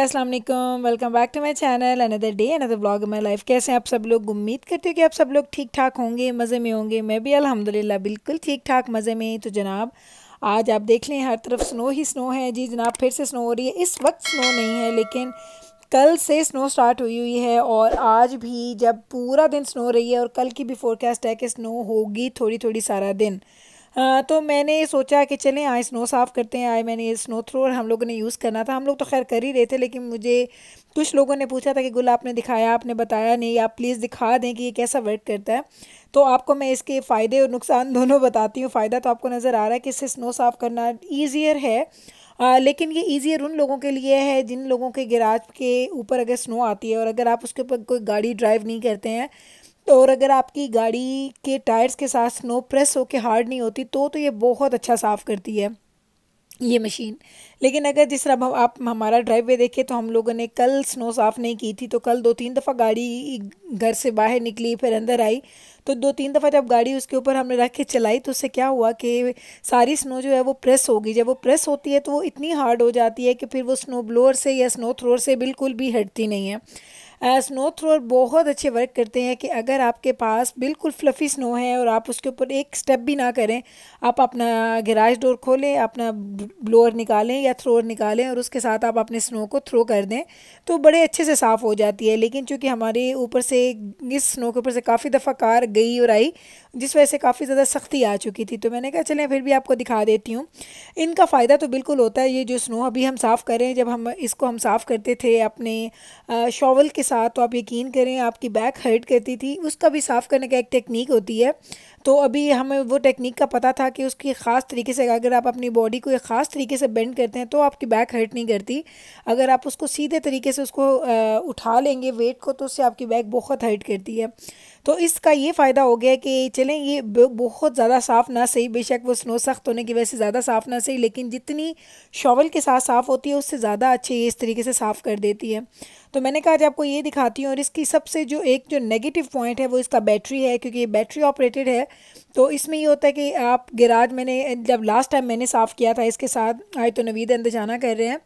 अस्सलाम वालेकुम welcome back to my channel another day another blog my life कैसे हैं आप सब लोग उम्मीद करते हो कि आप सब लोग ठीक ठाक होंगे मज़े में होंगे मैं भी अल्हम्दुलिल्लाह बिल्कुल ठीक ठाक मज़े में तो जनाब आज आप देख लें हर तरफ स्नो ही स्नो है जी जनाब फिर से स्नो हो रही है इस वक्त स्नो नहीं है लेकिन कल से स्नो स्टार्ट हुई हुई है और आज भी जब पूरा दिन स्नो रही है और कल की भी फोरकास्ट है कि स्नो होगी थोड़ी थोड़ी सारा दिन आ, हाँ, तो मैंने सोचा कि चलें आए स्नो साफ़ करते हैं आए मैंने ये स्नो थ्रोर हम लोगों ने यूज़ करना था हम लोग तो खैर कर ही रहे थे लेकिन मुझे कुछ लोगों ने पूछा था कि गुल आपने दिखाया आपने बताया नहीं आप प्लीज़ दिखा दें कि ये कैसा वर्क करता है तो आपको मैं इसके फ़ायदे और नुकसान दोनों बताती हूँ फ़ायदा तो आपको नज़र आ रहा है कि इससे स्नो साफ़ करना ईजियर है आ, लेकिन ये ईजियर उन लोगों के लिए है जिन लोगों के गिराज के ऊपर अगर स्नो आती है और अगर आप उसके ऊपर कोई गाड़ी ड्राइव नहीं करते हैं और अगर आपकी गाड़ी के टायर्स के साथ स्नो प्रेस होकर हार्ड नहीं होती तो तो ये बहुत अच्छा साफ़ करती है ये मशीन लेकिन अगर जिस तरह हम आप हमारा ड्राइववे देखें तो हम लोगों ने कल स्नो साफ़ नहीं की थी तो कल दो तीन दफ़ा गाड़ी घर से बाहर निकली फिर अंदर आई तो दो तीन दफ़ा जब गाड़ी उसके ऊपर हमने रख के चलाई तो उससे क्या हुआ कि सारी स्नो जो है वो प्रेस होगी जब वो प्रेस होती है तो वो इतनी हार्ड हो जाती है कि फिर वो स्नो ब्लोअर से या स्नो थ्रोअर से बिल्कुल भी हटती नहीं है स्नो थ्रोअर बहुत अच्छे वर्क करते हैं कि अगर आपके पास बिल्कुल फ्लफ़ी स्नो है और आप उसके ऊपर एक स्टेप भी ना करें आप अपना गराज डोर खोलें अपना ब्लोअर निकालें या थ्रोअर निकालें और उसके साथ आप अपने स्नो को थ्रो कर दें तो बड़े अच्छे से साफ़ हो जाती है लेकिन चूँकि हमारे ऊपर से इस स्नो के ऊपर से काफ़ी दफ़ा कार गई और आई जिस वजह से काफ़ी ज़्यादा सख्ती आ चुकी थी तो मैंने कहा चलें फिर भी आपको दिखा देती हूँ इनका फ़ायदा तो बिल्कुल होता है ये जो स्नो अभी हम साफ़ करें जब हम इसको हम साफ़ करते थे अपने शॉवल के साथ तो आप यकीन करें आपकी बैक हर्ट करती थी उसका भी साफ़ करने का एक टेक्निक होती है तो अभी हमें वो टेक्निक का पता था कि उसकी ख़ास तरीके से अगर आप अपनी बॉडी को एक ख़ास तरीके से बेंड करते हैं तो आपकी बैक हर्ट नहीं करती अगर आप उसको सीधे तरीके से उसको उठा लेंगे वेट को तो उससे आपकी बैक बहुत हर्ट करती है तो इसका ये फ़ायदा हो गया कि चलें ये बहुत ज़्यादा साफ़ ना सही बेशक वो स्नो सख्त होने की वजह से ज़्यादा साफ़ ना सही लेकिन जितनी शॉवल के साथ साफ़ होती है उससे ज़्यादा अच्छे ये इस तरीके से साफ़ कर देती है तो मैंने कहा आज आपको ये दिखाती हूँ और इसकी सबसे जो एक जो नेगेटिव पॉइंट है वो इसका बैटरी है क्योंकि ये बैटरी ऑपरेटेड है तो इसमें ये होता है कि आप गिराज मैंने जब लास्ट टाइम मैंने साफ़ किया था इसके साथ आए तो नवीद अंदजाना कर रहे हैं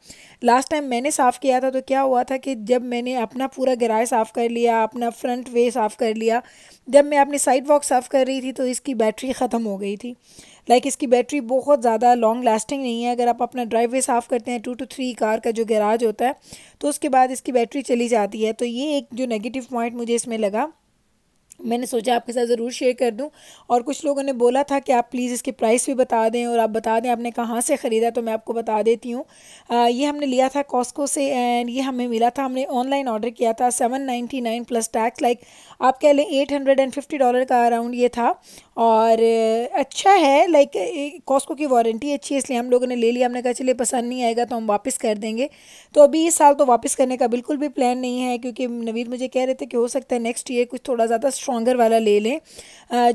लास्ट टाइम मैंने साफ़ किया था तो क्या हुआ था कि जब मैंने अपना पूरा गिराज साफ़ कर लिया अपना फ्रंट वे साफ़ कर लिया जब मैं अपनी साइड वॉक साफ़ कर रही थी तो इसकी बैटरी ख़त्म हो गई थी लाइक like इसकी बैटरी बहुत ज़्यादा लॉन्ग लास्टिंग नहीं है अगर आप अपना ड्राइव वे साफ़ करते हैं टू टू थ्री कार का जो गैराज होता है तो उसके बाद इसकी बैटरी चली जाती है तो ये एक जो नेगेटिव पॉइंट मुझे इसमें लगा मैंने सोचा आपके साथ ज़रूर शेयर कर दूं और कुछ लोगों ने बोला था कि आप प्लीज़ इसके प्राइस भी बता दें और आप बता दें आपने कहाँ से ख़रीदा तो मैं आपको बता देती हूँ ये हमने लिया था कॉस्को से एंड ये हमें मिला था हमने ऑनलाइन ऑर्डर किया था seven ninety nine plus tax like आप कह लें eight hundred and fifty dollar का अराउंड ये था और अच्छा है लाइक कॉस्को की वारंटी अच्छी है इसलिए हम लोगों ने ले लिया हमने कहा चलिए पसंद नहीं आएगा तो हम वापस कर देंगे तो अभी इस साल तो वापस करने का बिल्कुल भी प्लान नहीं है क्योंकि नवीद मुझे कह रहे थे कि हो सकता है नेक्स्ट ईयर कुछ थोड़ा ज़्यादा स्ट्रॉगर वाला ले लें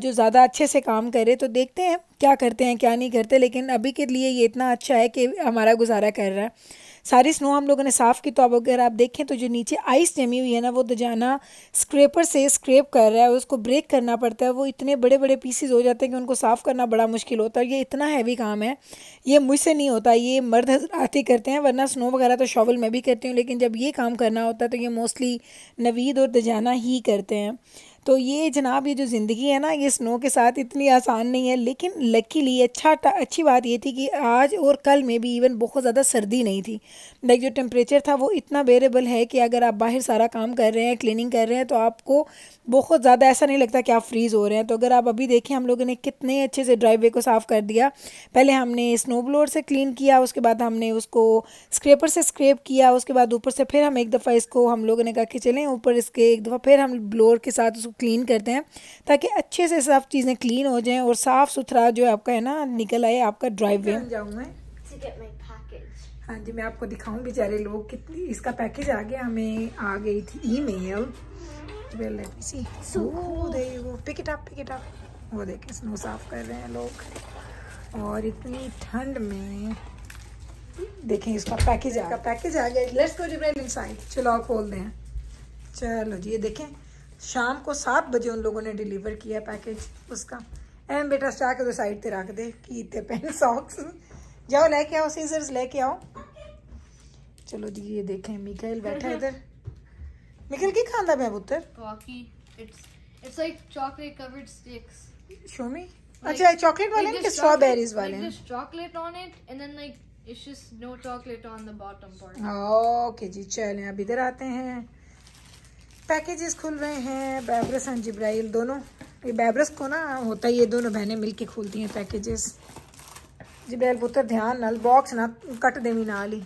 जो ज़्यादा अच्छे से काम करे तो देखते हैं क्या करते हैं क्या नहीं करते लेकिन अभी के लिए ये इतना अच्छा है कि हमारा गुजारा कर रहा है सारी स्नो हम लोगों ने साफ़ की तो अब अगर आप देखें तो जो नीचे आइस जमी हुई है ना वो दजाना स्क्रेपर से स्क्रेप कर रहा है उसको ब्रेक करना पड़ता है वो इतने बड़े बड़े पीसीज हो जाते हैं कि उनको साफ़ करना बड़ा मुश्किल होता है ये इतना हैवी काम है ये मुझसे नहीं होता ये मर्द आते करते हैं वरना स्नो वगैरह तो शॉवल में भी करती हूँ लेकिन जब ये काम करना होता है तो ये मोस्टली नवीद और दजाना ही करते हैं तो ये जनाब ये जो ज़िंदगी है ना ये स्नो के साथ इतनी आसान नहीं है लेकिन लकीली अच्छा अच्छी बात ये थी कि आज और कल में भी इवन बहुत ज़्यादा सर्दी नहीं थी लाइक जो टेम्परेचर था वो इतना वेरेबल है कि अगर आप बाहर सारा काम कर रहे हैं क्लिनिंग कर रहे हैं तो आपको बहुत ज़्यादा ऐसा नहीं लगता कि आप फ्रीज़ हो रहे हैं तो अगर आप अभी देखें हम लोगों ने कितने अच्छे से ड्राइवे को साफ़ कर दिया पहले हमने स्नो ब्लोअर से क्लीन किया उसके बाद हमने उसको स्क्रेपर से स्क्रेप किया उसके बाद ऊपर से फिर हम एक दफ़ा इसको हम लोगों ने कहा कि चलें ऊपर इसके एक दफ़ा फिर हम ब्लोअर के साथ उसको क्लीन करते हैं ताकि अच्छे से सब चीज़ें क्लीन हो जाएं और साफ़ सुथरा जो आपका है ना निकल आए आपका ड्राइव वे हाँ जी मैं आपको दिखाऊँ बेचारे लोग कितनी इसका पैकेज आ गया हमें आ गई थी email let me see so oh, वो देखें स्नो साफ कर रहे हैं लोग और इतनी ठंड में देखें इसका पैकेज इसका पैकेज आ गया लेट्स गो जिब्राइल इनसाइड चलो खोल दें चलो जी ये देखें शाम को सात बजे उन लोगों ने डिलीवर किया पैकेज उसका एम बेटा चाह के तो साइड पर रख दे कि इतने पेन सॉक्स जाओ लेके आओ सीजर्स लेके आओ चलो जी ये देखें मिकेल बैठा इधर मिकेल की खाना मैं पुत्र अच्छा चॉकलेट वाले हैं कि स्ट्रॉबेरीज वाले हैं chocolate on it and then like it's just no chocolate on the bottom part okay जी चलें अब इधर आते हैं पैकेजेस खुल रहे हैं बैब्रस एंड जिब्राइल दोनों ये बैब्रस को ना होता है ये दोनों बहनें मिलके खोलती हैं पैकेजेस जिब्राइल पुत्र ध्यान नाल बॉक्स ना कट देवी नाल ही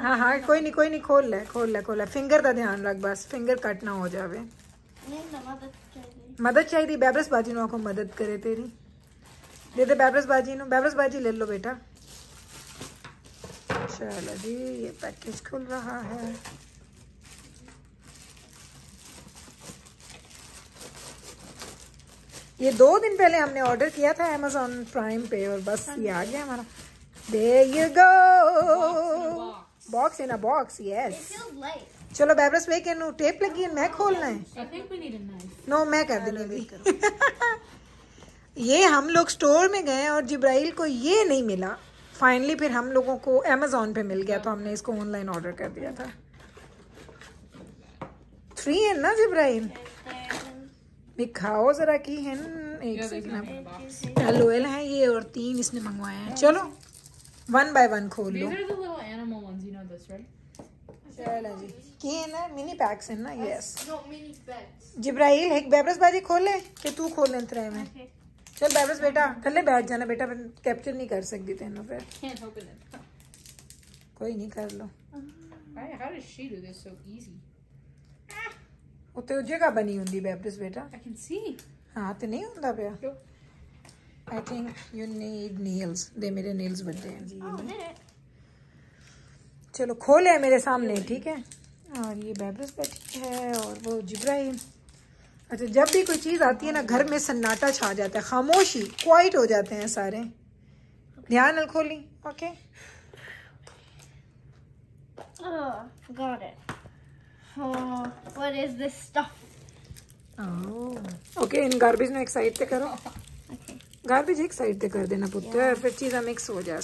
हाँ हाँ कोई नहीं कोई नहीं खोल ले खोल ले खोल ले फिंगर का ध्यान रख बस फिंगर कट ना हो जावे मदद चाहिए बैबरस बाजी ने आपको मदद करे तेरी दे दे बैबरस बाजी ने बैब्रस बाजी ले लो बेटा चलो जी ये पैकेज खुल रहा है ये दो दिन पहले हमने ऑर्डर किया था अमेजोन प्राइम पे और बस ये आ गया हमारा there you go box in a box yes चलो बैबरस वे कहू टेप लगी है मैं खोलना है नो मैं कर दूंगी ये हम लोग स्टोर में गए और जिब्राइल को ये नहीं मिला फाइनली फिर हम लोगों को अमेज़ोन पे मिल गया तो हाँ। हमने इसको ऑनलाइन ऑर्डर कर दिया था थ्री है ना जिब्राहिम दिखाओ ज़रा की है एक लोयल है ये और तीन इसने मंगवाए हैं चलो वन बाय वन खोल लो जी ना मिनी पैक्स है ना यस जिब्राहल एक बेबरस बाजी खोले कि तू खोलें त्रे में चल बैबस बेटा थल्ले बैठ जाना बेटा कैप्चर नहीं कर सकती तेन फिर कोई नहीं कर लो ਉੱਤੇ ਉਹ ਜਗ੍ਹਾ ਬਣੀ ਹੁੰਦੀ ਬੈਬਸ ਬੇਟਾ ਆਈ ਕੈਨ ਸੀ ਹਾਂ ਤੇ ਨਹੀਂ ਹੁੰਦਾ ਪਿਆ I think you need nails ਦੇ ਮੇਰੇ चलो खोल है मेरे सामने ठीक है और ये बैबरस बैठी है और वो जिब्राहिम अच्छा जब भी कोई चीज़ आती है ना घर में सन्नाटा छा जाता है खामोशी क्वाइट हो जाते हैं सारे ध्यान न खोली ओके ओके इन गार्बेज में एक साइड पे करो गार्बेज एक साइड पे कर देना पुत्र yeah. फिर चीज़ें मिक्स हो जाए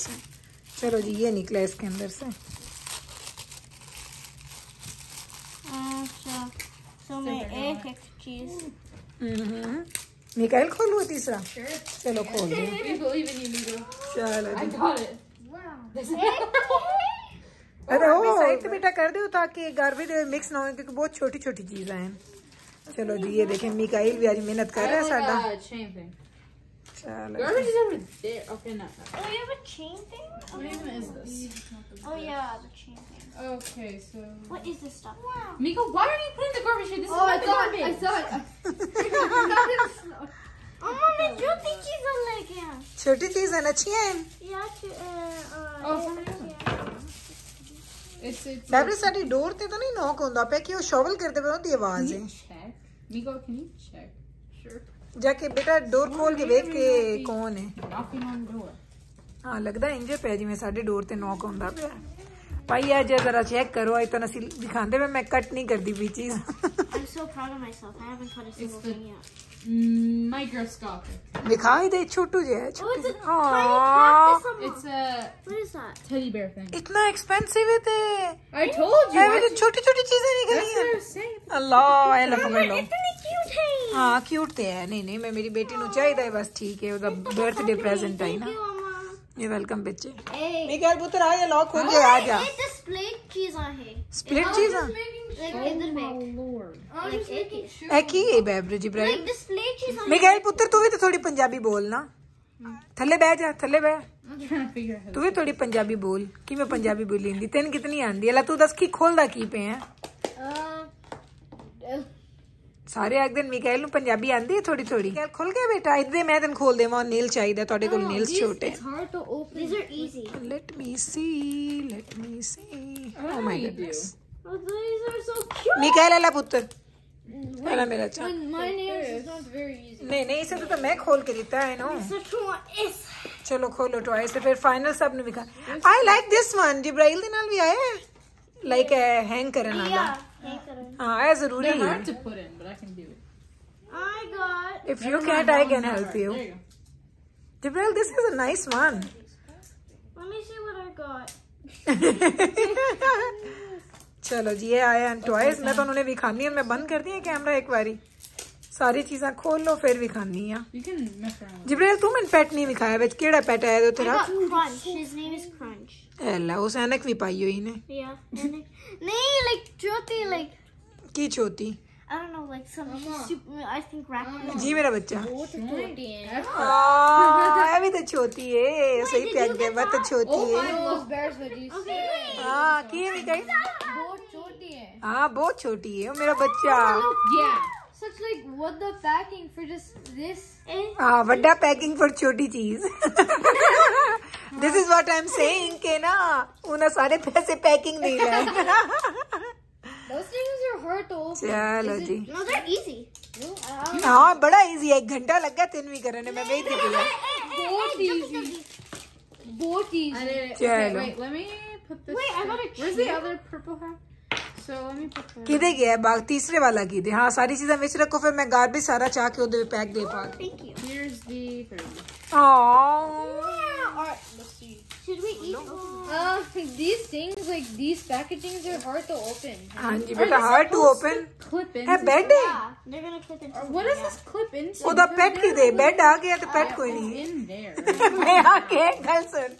चलो जी ये निकला इसके अंदर से निकाल mm-hmm. खोल हुआ तीसरा चलो खोल चलो अरे हो साइड से बेटा कर दो ताकि गार्बेज मिक्स ना हो क्योंकि बहुत छोटी छोटी चीज़ें हैं चलो जी ये देखें मिकाइल भी आज मेहनत कर रहा है oh साडा Uh, Garbage is over there. Okay, no. Oh, you have a chain thing? Oh, what even is this? Oh, yeah, the chain thing. Okay, so. What is this stuff? Wow. Miko, why are you putting the garbage here? This oh, is not garbage. I saw it. I saw it. Oh, mommy, जो थी चीजें लेके आ छोटी चीजें अच्छी हैं यार fabric ਸਾਡੀ ਡੋਰ ਤੇ ਤਾਂ ਨਹੀਂ ਨੌਕ ਹੁੰਦਾ ਪਿਆ ਕਿ shovel ਸ਼ੋਵਲ ਕਰਦੇ ਪਏ ਉਹਦੀ ਆਵਾਜ਼ Check. Miko, can you check? जाके बेटा डोर खोल के देख के कौन है हाँ लगता इंजे पै जी साढ़े डोर से नॉक आंदा पे भाई अज जरा चेक करो अज तुम असि दिखाते मैं, मैं कट नहीं करती पी चीज इतना छोटी छोटी चीजें हाँ क्यूट ते है नहीं नहीं मैं मेरी बेटी ਨੂੰ ਚਾਹੀਦਾ ਹੈ ਬਸ ਠੀਕ ਹੈ ਉਹਦਾ ਬਰਥਡੇ ਪ੍ਰੈਜ਼ੈਂਟ ਹੈ ਨਾ ये वेलकम बच्चे मिगल पुत्र आ जा लॉक खोल के हाँ, आ जा स्प्लिट तो चीजा है स्प्लिट हाँ, चीजा एक तू भी थोड़ी पंजाबी थले बह जा थले बैठ तू भी थोड़ी बोल कि मैं बोली तेन कितनी आंदी अल्लाह तू दस की खोलदा की पे है सारे एक दिन मिकैल पंजाबी आंदी थोड़ी थोड़ी मिकैल खुल गया बेटा इधर मैं दिन खोल देवा नेल चाहिए थोड़े को छोटे let let me see oh my मिकैल अला पुत्र नहीं खोल चलो खोलो टॉय जरूरी got. If you can't, I can help you. Jibril, this is a nice one. Let me see what I got. चलो जी ये आया एंड टॉयज मैं तो उन्होंने विखानी है मैं बंद कर दी कैमरा एक बारी सारी चीजा खोल लो फिर विखानी है जिब्रेल तू मैंने पेट नहीं दिखाया बच केड़ा पैट आया तो तेरा एला उस एनक भी पाई हुई ने नहीं लाइक चोटी लाइक की चोटी don't know, like some uh-huh. super, I think raccoon. Uh-huh. जी मेरा बच्चा अभी तो, hmm? हाँ, तो छोटी है सही प्यार के बात तो oh हाँ, छोटी है हाँ की हाँ बहुत छोटी है मेरा बच्चा oh, such like what the packing for just this packing eh? For हाँ, छोटी चीज this is what I am saying के ना उन्हें सारे पैसे पैकिंग नहीं रहे चलो जी हाँ बड़ा इजी है एक घंटा लग गया तीन भी करने में वही दिख बहुत इजी चलो wait, let me put this. किधे गया है बाग तीसरे वाला किधे हाँ सारी चीजें मिच रखो फिर मैं गार्बेज सारा चाह के पैक दे oh, पा Should we eat? Uh, these things, like these packagings, are hard to open. Anji, but hard to open. Clip in. Hey, bed Yeah, They're gonna clip in. What is this clip in? Oh, the pet ki de. Bed आ गया the pet koi nahi. In there. मैं आके कल सुन.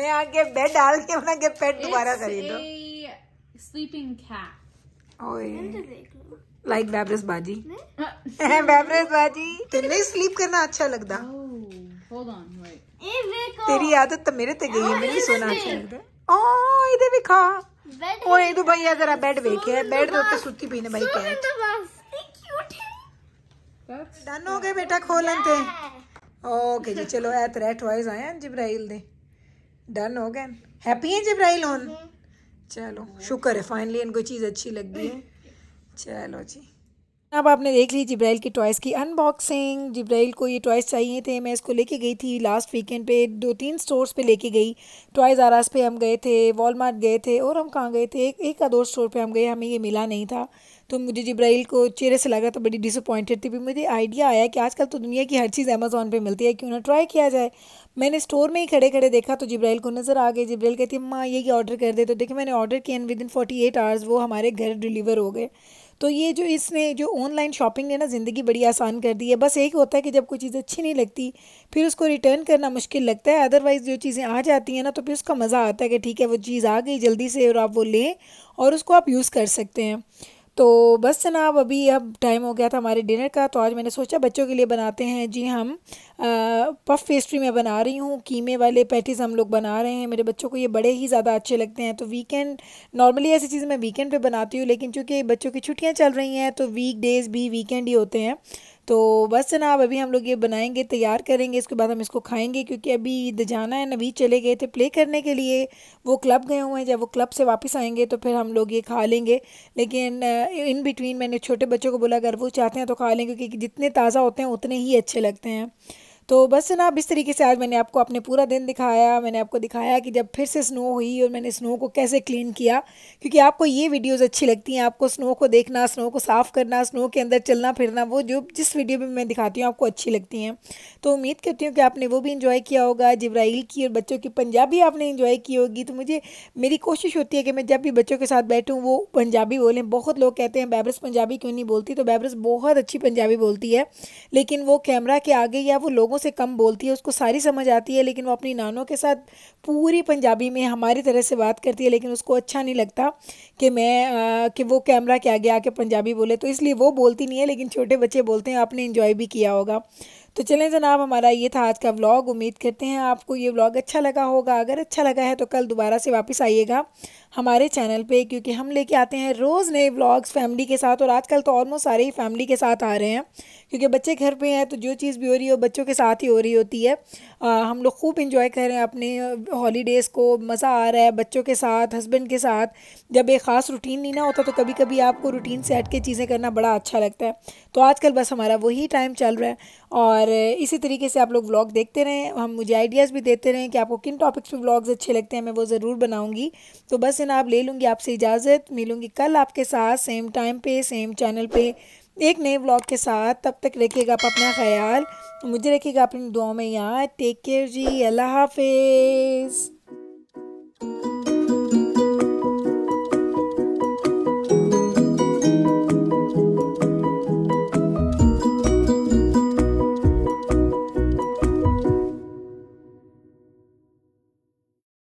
मैं आके bed dal ke अपना के pet dobara दोबारा do. It's a sleeping cat. Oh yeah. Like Babris Baji. Babris Baji. तुम्हें sleep करना अच्छा लगता. Oh. तेरी आदत तो मेरे ते गई है हाँ, तो सोना चाहिए भी खा भैया जरा बेड बेड सुती पीने भाई डन तो हो गए बेटा खोलन ते ओके जी चलो ए टॉयज आए हैं दे डन हो गए हैप्पी हैं चलो शुक्र है फाइनली इनको चीज़ अच्छी लग गई है चलो जी अब आपने देख ली जिब्राइल की टॉयज़ की अनबॉक्सिंग जिब्राइल को ये टॉयज़ चाहिए थे मैं इसको लेके गई थी लास्ट वीकेंड पे दो तीन स्टोर्स पे लेके गई टॉयज़ आरास पे हम गए थे वॉलमार्ट गए थे और हम कहाँ गए थे एक एक का दो स्टोर पे हम गए हमें ये मिला नहीं था तो मुझे जिब्राइल को चेहरे से लगा तो बड़ी डिसअपॉइंटेड थी भी मुझे आइडिया आया कि आजकल तो दुनिया की हर चीज़ अमेज़ोन पर मिलती है क्यों ना ट्राई किया जाए मैंने स्टोर में ही खड़े खड़े देखा तो जिब्राइल को नज़र आ गई जिब्राइल कहती माँ ये ऑर्डर कर दे तो देखिए मैंने ऑर्डर किया within forty eight hours वो हमारे घर डिलीवर हो गए तो ये जो इसने जो ऑनलाइन शॉपिंग ने ना ज़िंदगी बड़ी आसान कर दी है बस एक होता है कि जब कोई चीज़ अच्छी नहीं लगती फिर उसको रिटर्न करना मुश्किल लगता है अदरवाइज़ जो चीज़ें आ जाती हैं ना तो फिर उसका मज़ा आता है कि ठीक है वो चीज़ आ गई जल्दी से और आप वो लें और उसको आप यूज़ कर सकते हैं तो बस जनाब अभी अब टाइम हो गया था हमारे डिनर का तो आज मैंने सोचा बच्चों के लिए बनाते हैं जी हम पफ पेस्ट्री मैं बना रही हूँ कीमे वाले पैटीज़ हम लोग बना रहे हैं मेरे बच्चों को ये बड़े ही ज़्यादा अच्छे लगते हैं तो वीकेंड नॉर्मली ऐसी चीज़ें मैं वीकेंड पे बनाती हूँ लेकिन चूँकि बच्चों की छुट्टियाँ चल रही हैं तो वीक डेज़ भी वीकेंड ही होते हैं तो बस जनाब अभी हम लोग ये बनाएंगे तैयार करेंगे इसके बाद हम इसको खाएंगे क्योंकि अभी ईद जाना है नवीद चले गए थे प्ले करने के लिए वो क्लब गए हुए हैं जब वो क्लब से वापस आएंगे तो फिर हम लोग ये खा लेंगे लेकिन इन बिटवीन मैंने छोटे बच्चों को बोला अगर वो चाहते हैं तो खा लेंगे क्योंकि जितने ताज़ा होते हैं उतने ही अच्छे लगते हैं तो बस अब इस तरीके से आज मैंने आपको अपने पूरा दिन दिखाया मैंने आपको दिखाया कि जब फिर से स्नो हुई और मैंने स्नो को कैसे क्लीन किया क्योंकि आपको ये वीडियोज़ अच्छी लगती हैं आपको स्नो को देखना स्नो को साफ़ करना स्नो के अंदर चलना फिरना वो जो जिस वीडियो में मैं दिखाती हूँ आपको अच्छी लगती हैं तो उम्मीद करती हूँ कि आपने वो भी इंजॉय किया होगा जब्राइल की और बच्चों की पंजाबी आपने इंजॉय की होगी तो मुझे मेरी कोशिश होती है कि मैं जब भी बच्चों के साथ बैठूँ वो पंजाबी बोलें बहुत लोग कहते हैं बैबरस पंजाबी क्यों नहीं बोलती तो बैबरस बहुत अच्छी पंजाबी बोलती है लेकिन वो कैमरा के आगे या वो लोगों लोगों से कम बोलती है उसको सारी समझ आती है लेकिन वो अपनी नानों के साथ पूरी पंजाबी में हमारी तरह से बात करती है लेकिन उसको अच्छा नहीं लगता कि मैं आ, कि वो कैमरा के आगे आके पंजाबी बोले तो इसलिए वो बोलती नहीं है लेकिन छोटे बच्चे बोलते हैं आपने इन्जॉय भी किया होगा तो चलें जनाब हमारा ये था आज का व्लॉग उम्मीद करते हैं आपको ये व्लॉग अच्छा लगा होगा अगर अच्छा लगा है तो कल दोबारा से वापस आइएगा हमारे चैनल पे क्योंकि हम लेके आते हैं रोज़ नए व्लॉग्स फैमिली के साथ और आजकल तो ऑलमोस्ट सारे ही फैमिली के साथ आ रहे हैं क्योंकि बच्चे घर पे हैं तो जो चीज़ भी हो रही हो बच्चों के साथ ही हो रही होती है आ, हम लोग खूब इंजॉय कर रहे हैं अपने हॉलीडेज़ को मज़ा आ रहा है बच्चों के साथ हस्बैंड के साथ जब एक ख़ास रूटीन नहीं ना होता तो कभी कभी आपको रूटीन से हट के चीज़ें करना बड़ा अच्छा लगता है तो आजकल बस हमारा वही टाइम चल रहा है और इसी तरीके से आप लोग व्लॉग देखते रहें हम मुझे आइडियाज़ भी देते रहें कि आपको किन टॉपिक्स पर व्लॉग्स अच्छे लगते हैं मैं वो ज़रूर बनाऊँगी तो बस आप ले लूँगी आपसे इजाज़त मिलूँगी कल आपके साथ सेम टाइम पे सेम चैनल पे एक नए ब्लॉग के साथ तब तक रखिएगा आप अपना ख्याल मुझे रखिएगा अपनी दुआ में यहाँ टेक केयर जी अल्लाह हाफिज़